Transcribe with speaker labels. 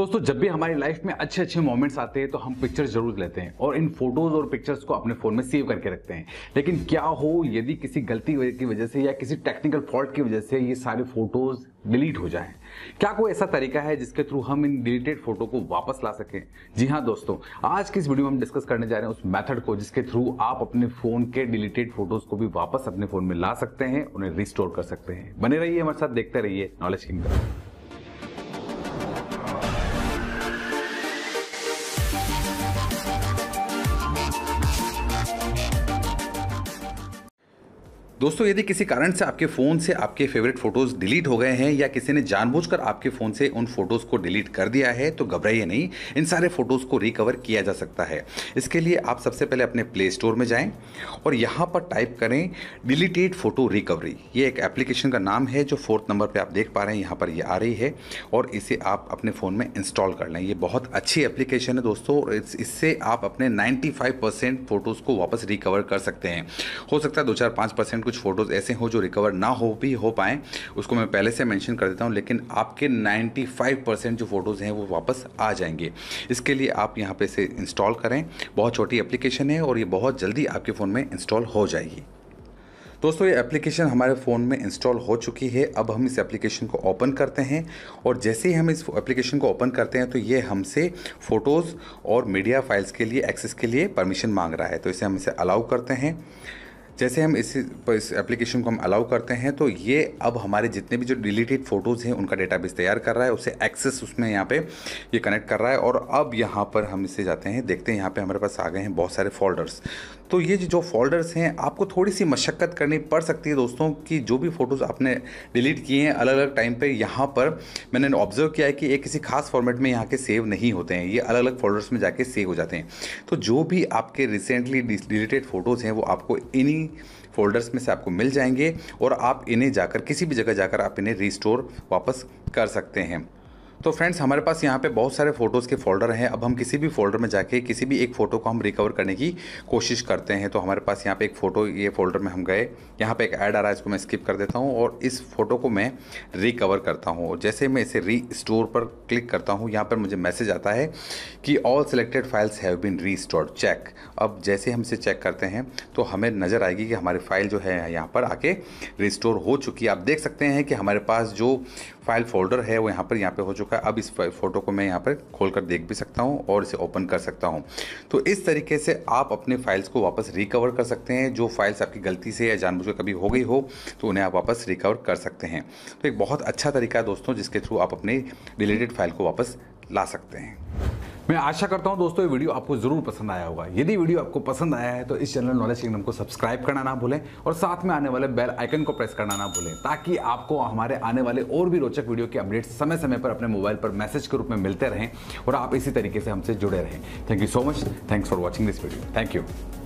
Speaker 1: दोस्तों जब भी हमारी लाइफ में अच्छे अच्छे मोमेंट्स आते हैं तो हम पिक्चर जरूर लेते हैं और इन फोटोज और पिक्चर्स को अपने फोन में सेव करके रखते हैं लेकिन क्या हो यदि किसी गलती की वजह से या किसी टेक्निकल फॉल्ट की वजह से ये सारे फोटोज डिलीट हो जाएं क्या कोई ऐसा तरीका है जिसके थ्रू हम इन डिलीटेड फोटो को वापस ला सकें जी हाँ दोस्तों आज की इस वीडियो में हम डिस्कस करने जा रहे हैं उस मेथड को जिसके थ्रू आप अपने फोन के डिलीटेड फोटोज को भी वापस अपने फोन में ला सकते हैं उन्हें रिस्टोर कर सकते हैं बने रहिए हमारे साथ देखते रहिए नॉलेज किंगडम दोस्तों यदि किसी कारण से आपके फ़ोन से आपके फेवरेट फ़ोटोज़ डिलीट हो गए हैं या किसी ने जानबूझकर आपके फ़ोन से उन फ़ोटोज़ को डिलीट कर दिया है तो घबराइए नहीं इन सारे फ़ोटोज़ को रिकवर किया जा सकता है इसके लिए आप सबसे पहले अपने प्ले स्टोर में जाएं और यहाँ पर टाइप करें डिलीटेड फ़ोटो रिकवरी ये एक एप्लीकेशन का नाम है जो फोर्थ नंबर पर आप देख पा रहे हैं यहाँ पर ये आ रही है और इसे आप अपने फ़ोन में इंस्टॉल कर लें ये बहुत अच्छी एप्लीकेशन है दोस्तों और इससे आप अपने नाइन्टी फ़ोटोज़ को वापस रिकवर कर सकते हैं हो सकता है दो चार पाँच परसेंट कुछ फ़ोटोज़ ऐसे हो जो रिकवर ना हो भी हो पाएँ उसको मैं पहले से मैंशन कर देता हूँ लेकिन आपके फाइव परसेंट जो फ़ोटोज़ हैं वो वापस आ जाएंगे इसके लिए आप यहाँ पर इसे इंस्टॉल करें बहुत छोटी एप्लीकेशन है और ये बहुत जल्दी आपके फ़ोन में इंस्टॉल हो जाएगी दोस्तों ये एप्लीकेशन हमारे फ़ोन में इंस्टॉल हो चुकी है अब हम इस एप्लीकेशन को ओपन करते हैं और जैसे ही हम इस एप्लीकेशन को ओपन करते हैं तो ये हमसे फ़ोटोज़ और मीडिया फाइल्स के लिए एक्सेस के लिए परमिशन मांग रहा है तो इसे हम इसे अलाउ करते हैं जैसे हम इस इस एप्लीकेशन को हम अलाउ करते हैं तो ये अब हमारे जितने भी जो डिलीटेड फ़ोटोज़ हैं उनका डेटाबेस तैयार कर रहा है उसे एक्सेस उसमें यहाँ पे ये कनेक्ट कर रहा है और अब यहाँ पर हम इसे जाते हैं देखते हैं यहाँ पे हमारे पास आ गए हैं बहुत सारे फोल्डर्स तो ये जो फोल्डर्स हैं आपको थोड़ी सी मशक्क़त करनी पड़ सकती है दोस्तों कि जो भी फ़ोटोज़ आपने डिलीट किए हैं अलग अलग टाइम पर यहाँ पर मैंने ऑब्जर्व किया है कि ये किसी खास फॉर्मेट में यहाँ के सेव नहीं होते हैं ये अलग अलग फोल्डर्स में जाके सेव हो जाते हैं तो जो भी आपके रिसेंटली डिलीटेड फ़ोटोज़ हैं वो आपको इन्हीं फोल्डर्स में से आपको मिल जाएंगे और आप इन्हें जाकर किसी भी जगह जाकर आप इन्हें रिस्टोर वापस कर सकते हैं तो फ्रेंड्स हमारे पास यहाँ पे बहुत सारे फ़ोटोज़ के फोल्डर हैं अब हम किसी भी फोल्डर में जाके किसी भी एक फ़ोटो को हम रिकवर करने की कोशिश करते हैं तो हमारे पास यहाँ पे एक फ़ोटो ये फोल्डर में हम गए यहाँ पे एक ऐड आ रहा है इसको मैं स्किप कर देता हूँ और इस फ़ोटो को मैं रिकवर करता हूँ जैसे मैं इसे री स्टोर पर क्लिक करता हूँ यहाँ पर मुझे मैसेज आता है कि all selected files have been restore check अब जैसे हम इसे चेक करते हैं तो हमें नज़र आएगी कि हमारी फ़ाइल जो है यहाँ पर आके रिस्टोर हो चुकी है आप देख सकते हैं कि हमारे पास जो फाइल फोल्डर है वो यहाँ पर यहाँ पे हो चुका है अब इस फोटो को मैं यहाँ पर खोल कर देख भी सकता हूँ और इसे ओपन कर सकता हूँ तो इस तरीके से आप अपने फाइल्स को वापस रिकवर कर सकते हैं जो फाइल्स आपकी गलती से या जानबूझ कभी हो गई हो तो उन्हें आप वापस रिकवर कर सकते हैं तो एक बहुत अच्छा तरीका है दोस्तों जिसके थ्रू आप अपने रिलेटेड फाइल को वापस ला सकते हैं मैं आशा करता हूँ दोस्तों ये वीडियो आपको ज़रूर पसंद आया होगा यदि वीडियो आपको पसंद आया है तो इस चैनल नॉलेज किंगडम को सब्सक्राइब करना ना भूलें और साथ में आने वाले बेल आइकन को प्रेस करना ना भूलें ताकि आपको हमारे आने वाले और भी रोचक वीडियो के अपडेट समय समय पर अपने मोबाइल पर मैसेज के रूप में मिलते रहें और आप इसी तरीके से हमसे जुड़े रहें thank you so much thanks for watching this video thank you